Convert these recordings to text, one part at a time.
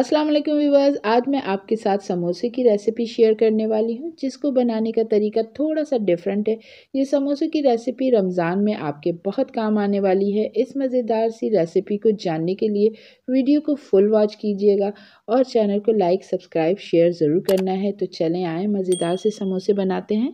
अस्सलाम वालेकुम व्यूवर्स आज मैं आपके साथ समोसे की रेसिपी शेयर करने वाली हूँ जिसको बनाने का तरीका थोड़ा सा डिफरेंट है ये समोसे की रेसिपी रमज़ान में आपके बहुत काम आने वाली है इस मज़ेदार सी रेसिपी को जानने के लिए वीडियो को फुल वॉच कीजिएगा और चैनल को लाइक सब्सक्राइब शेयर ज़रूर करना है तो चलें आएँ मज़ेदार से समोसे बनाते हैं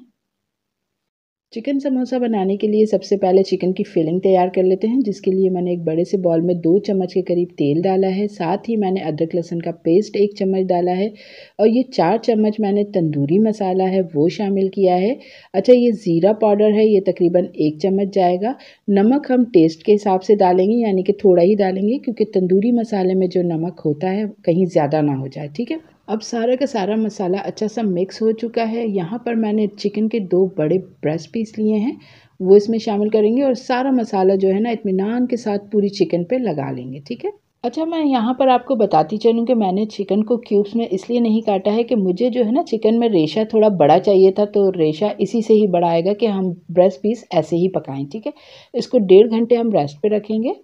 चिकन समोसा बनाने के लिए सबसे पहले चिकन की फिलिंग तैयार कर लेते हैं जिसके लिए मैंने एक बड़े से बॉल में दो चम्मच के करीब तेल डाला है साथ ही मैंने अदरक लहसुन का पेस्ट एक चम्मच डाला है और ये चार चम्मच मैंने तंदूरी मसाला है वो शामिल किया है अच्छा ये ज़ीरा पाउडर है ये तकरीबन एक चम्मच जाएगा नमक हम टेस्ट के हिसाब से डालेंगे यानी कि थोड़ा ही डालेंगे क्योंकि तंदूरी मसाले में जो नमक होता है कहीं ज़्यादा ना हो जाए ठीक है अब सारा का सारा मसाला अच्छा सा मिक्स हो चुका है यहाँ पर मैंने चिकन के दो बड़े ब्रेस्ट पीस लिए हैं वो इसमें शामिल करेंगे और सारा मसाला जो है ना इतमान के साथ पूरी चिकन पे लगा लेंगे ठीक है अच्छा मैं यहाँ पर आपको बताती चलूँ कि मैंने चिकन को क्यूब्स में इसलिए नहीं काटा है कि मुझे जो है ना चिकन में रेशा थोड़ा बड़ा चाहिए था तो रेशा इसी से ही बड़ा आएगा कि हम ब्रेस्ट पीस ऐसे ही पकाएं ठीक है इसको डेढ़ घंटे हम रेस्ट पे रखेंगे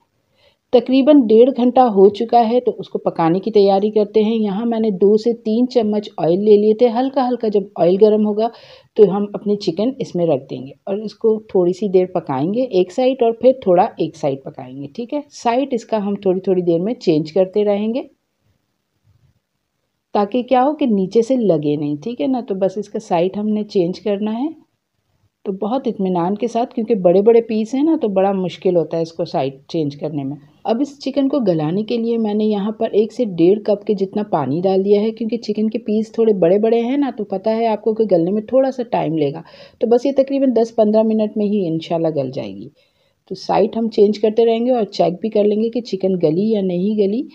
तकरीबन डेढ़ घंटा हो चुका है तो उसको पकाने की तैयारी करते हैं यहाँ मैंने दो से तीन चम्मच ऑयल ले लिए थे हल्का हल्का जब ऑयल गर्म होगा तो हम अपने चिकन इसमें रख देंगे और इसको थोड़ी सी देर पकाएंगे एक साइड और फिर थोड़ा एक साइड पकाएंगे ठीक है साइड इसका हम थोड़ी थोड़ी देर में चेंज करते रहेंगे ताकि क्या हो कि नीचे से लगे नहीं ठीक है ना तो बस इसका साइड हमने चेंज करना है तो बहुत इतमान के साथ क्योंकि बड़े बड़े पीस हैं ना तो बड़ा मुश्किल होता है इसको साइड चेंज करने में अब इस चिकन को गलाने के लिए मैंने यहाँ पर एक से डेढ़ कप के जितना पानी डाल दिया है क्योंकि चिकन के पीस थोड़े बड़े बड़े हैं ना तो पता है आपको कि गलने में थोड़ा सा टाइम लेगा तो बस ये तकरीबन दस पंद्रह मिनट में ही इन गल जाएगी तो साइड हम चेंज करते रहेंगे और चेक भी कर लेंगे कि चिकन गली या नहीं गली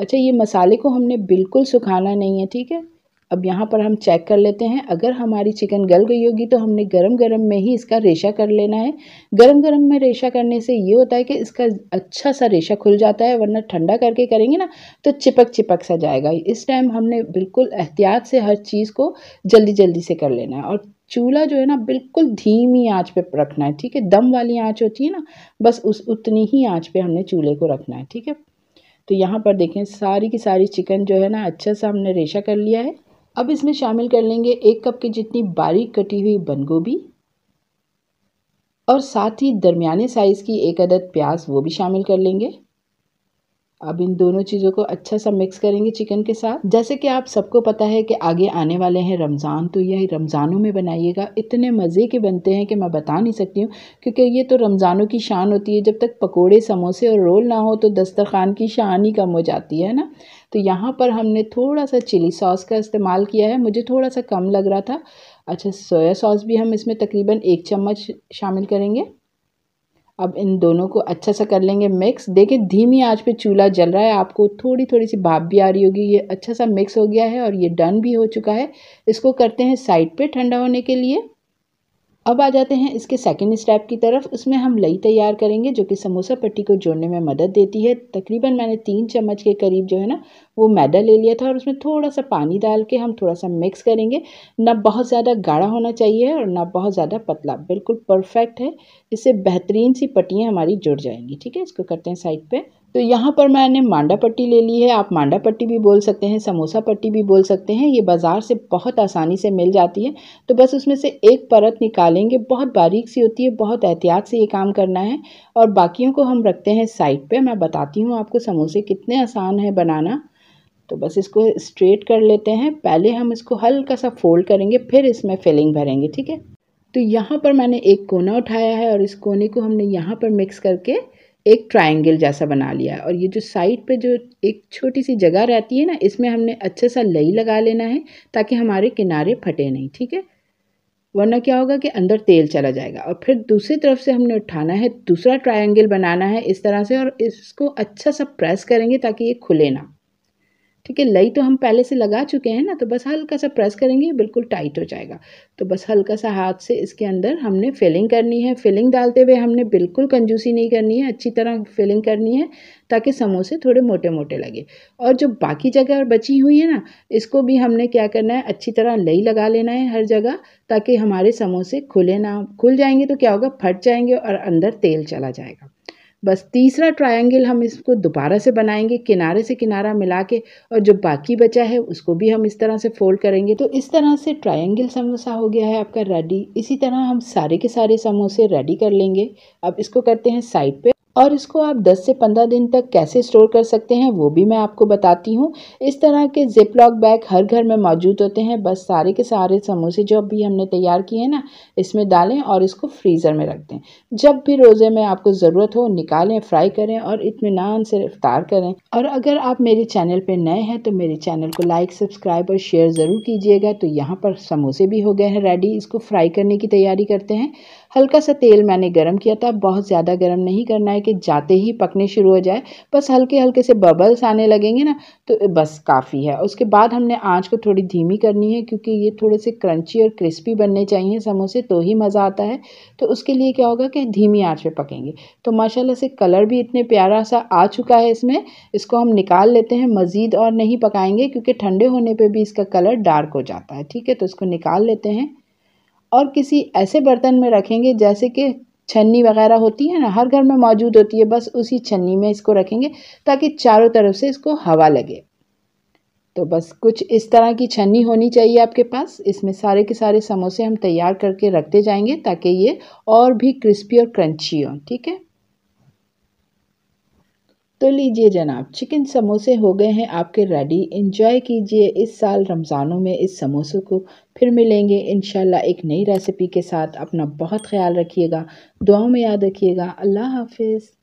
अच्छा ये मसाले को हमने बिल्कुल सुखाना नहीं है ठीक है अब यहाँ पर हम चेक कर लेते हैं अगर हमारी चिकन गल गई होगी तो हमने गरम गरम में ही इसका रेशा कर लेना है गरम गरम में रेशा करने से ये होता है कि इसका अच्छा सा रेशा खुल जाता है वरना ठंडा करके करेंगे ना तो चिपक चिपक सा जाएगा इस टाइम हमने बिल्कुल एहतियात से हर चीज़ को जल्दी जल्दी से कर लेना है और चूल्हा जो है ना बिल्कुल धीमी आँच पर रखना है ठीक है दम वाली आँच होती है ना बस उस उतनी ही आँच पर हमने चूल्हे को रखना है ठीक है तो यहाँ पर देखें सारी की सारी चिकन जो है ना अच्छा सा हमने रेशा कर लिया है अब इसमें शामिल कर लेंगे एक कप की जितनी बारीक कटी हुई बंद गोभी और साथ ही दरमियाने साइज़ की एक अदद प्याज वो भी शामिल कर लेंगे अब इन दोनों चीज़ों को अच्छा सा मिक्स करेंगे चिकन के साथ जैसे कि आप सबको पता है कि आगे आने वाले हैं रमज़ान तो यही रमज़ानों में बनाइएगा इतने मज़े के बनते हैं कि मैं बता नहीं सकती हूँ क्योंकि ये तो रमज़ानों की शान होती है जब तक पकोड़े समोसे और रोल ना हो तो दस्तरखान की शान ही कम हो जाती है ना तो यहाँ पर हमने थोड़ा सा चिली सॉस का इस्तेमाल किया है मुझे थोड़ा सा कम लग रहा था अच्छा सोया सॉस भी हम इसमें तकरीबन एक चम्मच शामिल करेंगे अब इन दोनों को अच्छा सा कर लेंगे मिक्स देखिए धीमी आंच पे चूल्हा जल रहा है आपको थोड़ी थोड़ी सी भाप भी आ रही होगी ये अच्छा सा मिक्स हो गया है और ये डन भी हो चुका है इसको करते हैं साइड पे ठंडा होने के लिए अब आ जाते हैं इसके सेकेंड स्टेप की तरफ उसमें हम लई तैयार करेंगे जो कि समोसा पट्टी को जोड़ने में मदद देती है तकरीबन मैंने तीन चम्मच के करीब जो है ना वो मैदा ले लिया था और उसमें थोड़ा सा पानी डाल के हम थोड़ा सा मिक्स करेंगे ना बहुत ज़्यादा गाढ़ा होना चाहिए और ना बहुत ज़्यादा पतला बिल्कुल परफेक्ट है इससे बेहतरीन सी पट्टियाँ हमारी जुड़ जाएंगी ठीक है इसको करते हैं साइड पर तो यहाँ पर मैंने मांडा पट्टी ले ली है आप मांडा पट्टी भी बोल सकते हैं समोसा पट्टी भी बोल सकते हैं ये बाज़ार से बहुत आसानी से मिल जाती है तो बस उसमें से एक परत निकालेंगे बहुत बारीक सी होती है बहुत एहतियात से ये काम करना है और बाकियों को हम रखते हैं साइड पे मैं बताती हूँ आपको समोसे कितने आसान है बनाना तो बस इसको स्ट्रेट कर लेते हैं पहले हम इसको हल्का सा फोल्ड करेंगे फिर इसमें फिलिंग भरेंगे ठीक है तो यहाँ पर मैंने एक कोना उठाया है और इस कोने को हमने यहाँ पर मिक्स करके एक ट्रायंगल जैसा बना लिया और ये जो साइड पे जो एक छोटी सी जगह रहती है ना इसमें हमने अच्छे सा लई लगा लेना है ताकि हमारे किनारे फटे नहीं ठीक है वरना क्या होगा कि अंदर तेल चला जाएगा और फिर दूसरी तरफ से हमने उठाना है दूसरा ट्रायंगल बनाना है इस तरह से और इसको अच्छा सा प्रेस करेंगे ताकि ये खुले ना ठीक है लई तो हम पहले से लगा चुके हैं ना तो बस हल्का सा प्रेस करेंगे बिल्कुल टाइट हो जाएगा तो बस हल्का सा हाथ से इसके अंदर हमने फिलिंग करनी है फिलिंग डालते हुए हमने बिल्कुल कंजूसी नहीं करनी है अच्छी तरह फिलिंग करनी है ताकि समोसे थोड़े मोटे मोटे लगे और जो बाकी जगह बची हुई है ना इसको भी हमने क्या करना है अच्छी तरह लई लगा लेना है हर जगह ताकि हमारे समोसे खुले ना खुल जाएंगे तो क्या होगा फट जाएंगे और अंदर तेल चला जाएगा बस तीसरा ट्रायंगल हम इसको दोबारा से बनाएंगे किनारे से किनारा मिला के और जो बाकी बचा है उसको भी हम इस तरह से फोल्ड करेंगे तो इस तरह से ट्रायंगल समोसा हो गया है आपका रेडी इसी तरह हम सारे के सारे समोसे रेडी कर लेंगे अब इसको करते हैं साइड पे और इसको आप 10 से 15 दिन तक कैसे स्टोर कर सकते हैं वो भी मैं आपको बताती हूँ इस तरह के जिपलॉक बैग हर घर में मौजूद होते हैं बस सारे के सारे समोसे जो भी हमने तैयार किए हैं ना इसमें डालें और इसको फ्रीज़र में रख दें जब भी रोज़े में आपको ज़रूरत हो निकालें फ्राई करें और इतमान से रफ्तार करें और अगर आप मेरे चैनल पर नए हैं तो मेरे चैनल को लाइक सब्सक्राइब और शेयर ज़रूर कीजिएगा तो यहाँ पर समोसे भी हो गए हैं रेडी इसको फ्राई करने की तैयारी करते हैं हल्का सा तेल मैंने गर्म किया था बहुत ज़्यादा गर्म नहीं करना है कि जाते ही पकने शुरू हो जाए बस हल्के हल्के से बबल्स आने लगेंगे ना तो बस काफ़ी है उसके बाद हमने आँच को थोड़ी धीमी करनी है क्योंकि ये थोड़े से क्रंची और क्रिस्पी बनने चाहिए समोसे तो ही मज़ा आता है तो उसके लिए क्या होगा कि धीमी आँच पर पकेंगे तो माशाला से कलर भी इतने प्यारा सा आ चुका है इसमें इसको हम निकाल लेते हैं मज़ीद और नहीं पकाएंगे क्योंकि ठंडे होने पर भी इसका कलर डार्क हो जाता है ठीक है तो इसको निकाल लेते हैं और किसी ऐसे बर्तन में रखेंगे जैसे कि छन्नी वगैरह होती है ना हर घर में मौजूद होती है बस उसी छन्नी में इसको रखेंगे ताकि चारों तरफ से इसको हवा लगे तो बस कुछ इस तरह की छन्नी होनी चाहिए आपके पास इसमें सारे के सारे समोसे हम तैयार करके रखते जाएंगे ताकि ये और भी क्रिस्पी और क्रंची हों ठीक है तो लीजिए जनाब चिकन समोसे हो गए हैं आपके रेडी इंजॉय कीजिए इस साल रमज़ानों में इस समोसों को फिर मिलेंगे इन एक नई रेसिपी के साथ अपना बहुत ख्याल रखिएगा दुआओं में याद रखिएगा अल्लाह हाफिज़